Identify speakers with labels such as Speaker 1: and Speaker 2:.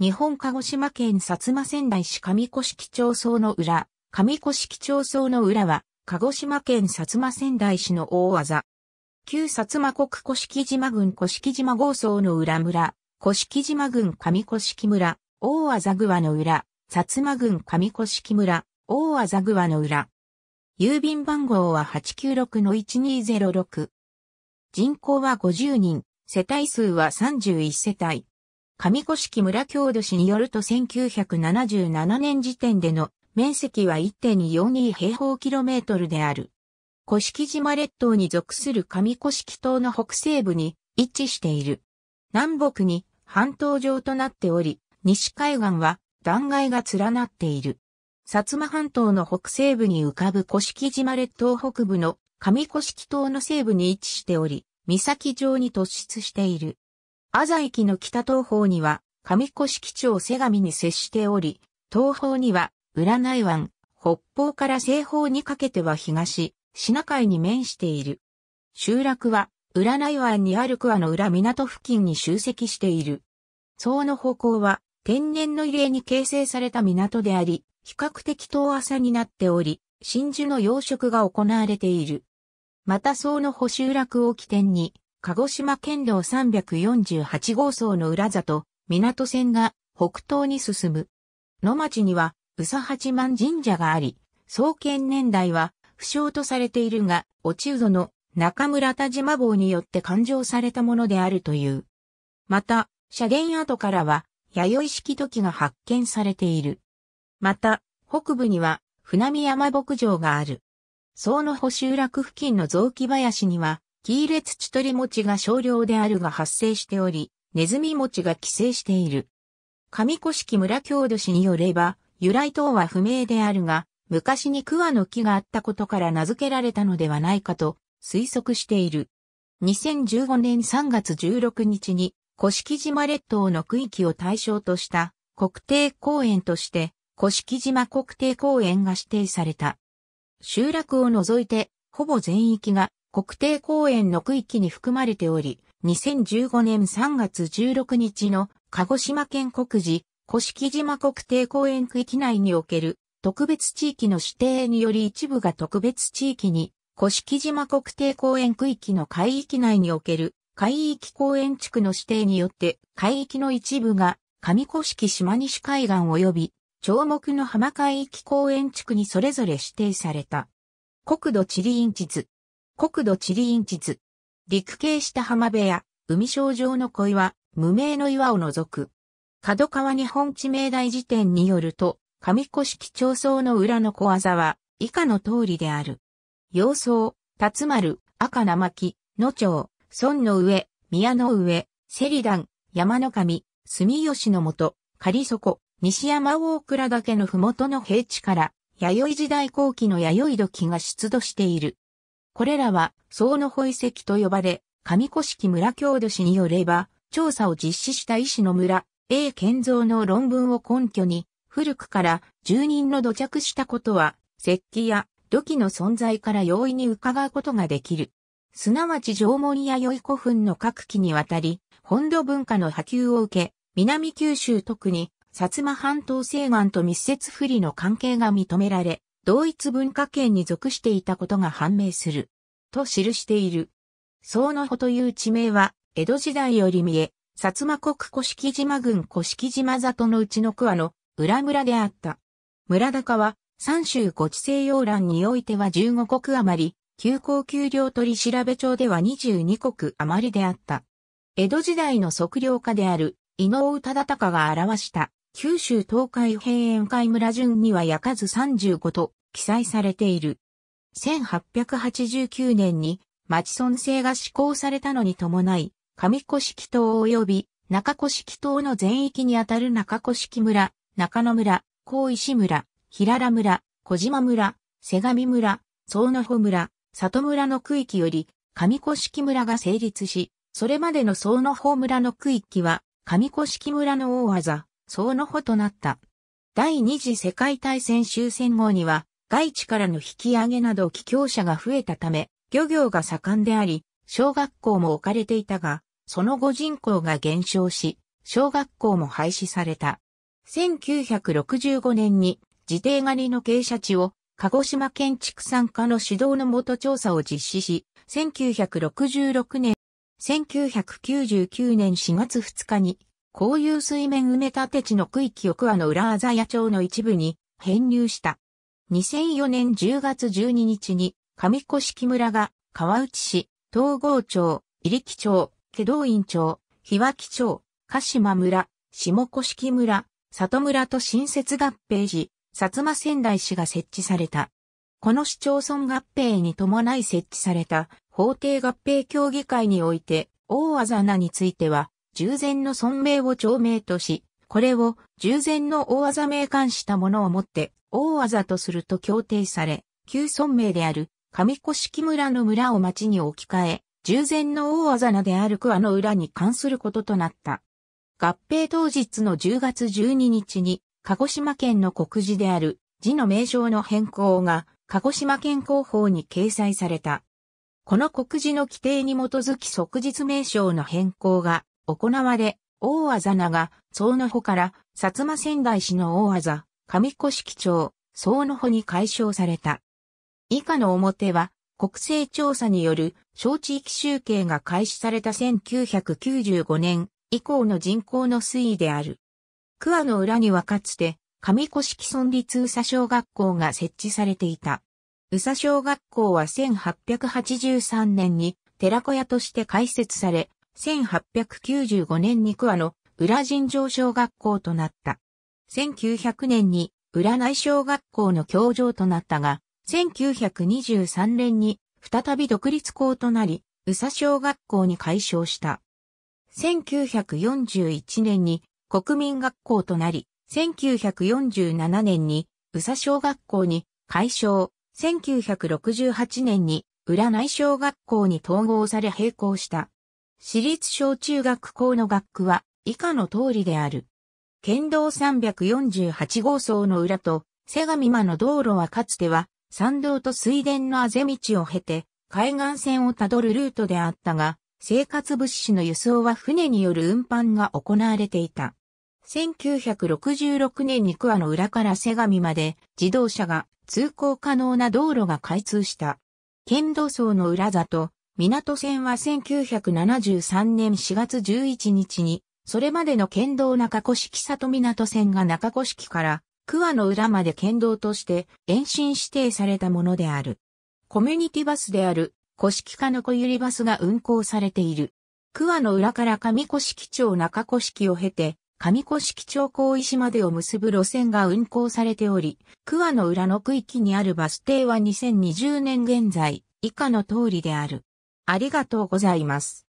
Speaker 1: 日本鹿児島県薩摩仙台市上古式町村の裏、上古式町村の裏は、鹿児島県薩摩仙台市の大技。旧薩摩国古式島郡古式島豪層の裏村、古式島郡上古式村、大技桑の裏、薩摩郡上古式村、大技桑の裏。郵便番号は896-1206。人口は50人、世帯数は31世帯。上古式村郷土市によると1977年時点での面積は1.42平方キロメートルである。古式島列島に属する上古式島の北西部に位置している。南北に半島上となっており、西海岸は断崖が連なっている。薩摩半島の北西部に浮かぶ古式島列島北部の上古式島の西部に位置しており、岬上に突出している。浅駅の北東方には、上越基町瀬上に接しており、東方には、占内湾、北方から西方にかけては東、品海に面している。集落は、占内湾にある桑の裏港付近に集積している。層の方向は、天然の入れに形成された港であり、比較的遠浅になっており、真珠の養殖が行われている。また層の補集落を起点に、鹿児島県道348号層の裏里、港線が北東に進む。野町には宇佐八幡神社があり、創建年代は不詳とされているが、落人の中村田島坊によって勘定されたものであるという。また、社殿跡からは、弥生式土器が発見されている。また、北部には、船見山牧場がある。総の補集落付近の雑木林には、キーレツチトリ餅が少量であるが発生しており、ネズミ餅が寄生している。上古式村郷土史によれば、由来等は不明であるが、昔に桑の木があったことから名付けられたのではないかと推測している。2015年3月16日に、古式島列島の区域を対象とした国定公園として、古式島国定公園が指定された。集落を除いて、ほぼ全域が国定公園の区域に含まれており、2015年3月16日の鹿児島県国寺、古式島国定公園区域内における特別地域の指定により一部が特別地域に、古式島国定公園区域の海域内における海域公園地区の指定によって海域の一部が上古式島西海岸及び長木の浜海域公園地区にそれぞれ指定された。国土地理院地図国土地理院地図。陸系下浜辺や海象上の小岩、無名の岩を除く。角川日本地名大辞典によると、上古式町層の裏の小技は、以下の通りである。洋層、辰丸、赤名巻、野町、孫の上、宮の上、セリダン、山の神、住吉の元、仮底、西山大倉岳の麓の平地から、弥生時代後期の弥生時が出土している。これらは、僧の保遺跡と呼ばれ、上古式村郷土史によれば、調査を実施した医師の村、A 建造の論文を根拠に、古くから住人の土着したことは、石器や土器の存在から容易に伺うことができる。すなわち縄文やい古墳の各期にわたり、本土文化の波及を受け、南九州特に、薩摩半島西岸と密接不利の関係が認められ、同一文化圏に属していたことが判明する。と記している。総の穂という地名は、江戸時代より見え、薩摩国古式島郡古式島里のうちの桑の裏村であった。村高は、三州五地西洋欄においては15国余り、急行給料取調べ帳では22国余りであった。江戸時代の測量家である、井上忠敬が表した、九州東海平円海村順には焼かず35と、記載されている。1889年に町村制が施行されたのに伴い、上古式島及び中古式島の全域にあたる中古式村、中野村、高石村、平良村、小島村、瀬上村、総野穂村、里村の区域より上古式村が成立し、それまでの総野穂村の区域は上古式村の大技、総野穂となった。第二次世界大戦終戦後には、外地からの引き上げなど帰郷者が増えたため、漁業が盛んであり、小学校も置かれていたが、その後人口が減少し、小学校も廃止された。1965年に自邸狩りの傾斜地を鹿児島県畜産課の指導のもと調査を実施し、1966年、1999年4月2日に、公有水面埋め立て地の区域を桑の浦あざや町の一部に編入した。2004年10月12日に上古木村が川内市、東郷町、入木町、祁道院町、日脇町、鹿島村、下式村、里村と新設合併時、薩摩仙台市が設置された。この市町村合併に伴い設置された法定合併協議会において、大技名については、従前の村名を町名とし、これを従前の大技名冠したものをもって、大技とすると協定され、旧村名である上甑村の村を町に置き換え、従前の大技名である桑の裏に関することとなった。合併当日の10月12日に、鹿児島県の国字である字の名称の変更が、鹿児島県広報に掲載された。この国字の規定に基づき即日名称の変更が行われ、大技名が、僧の穂から、薩摩仙台市の大技、上古式町、総の保に解消された。以下の表は、国勢調査による小地域集計が開始された1995年以降の人口の推移である。桑の裏にはかつて、上古式村立宇佐小学校が設置されていた。宇佐小学校は1883年に寺小屋として開設され、1895年に桑の裏尋常小学校となった。1900年に占い小学校の教場となったが、1923年に再び独立校となり、宇佐小学校に改称した。1941年に国民学校となり、1947年に宇佐小学校に改称、1968年に占い小学校に統合され並行した。私立小中学校の学区は以下の通りである。県道348号層の裏と、瀬上間の道路はかつては、山道と水田のあぜ道を経て、海岸線をたどるルートであったが、生活物資の輸送は船による運搬が行われていた。1966年に桑の裏から瀬上まで自動車が通行可能な道路が開通した。県道層の裏座と港線は1973年4月11日にそれまでの県道中古式里港線が中古式から桑の裏まで県道として延伸指定されたものである。コミュニティバスである古式化の小百合バスが運行されている。桑の裏から上古式町中古式を経て、上古式町高石までを結ぶ路線が運行されており、桑の裏の区域にあるバス停は2020年現在、以下の通りである。ありがとうございます。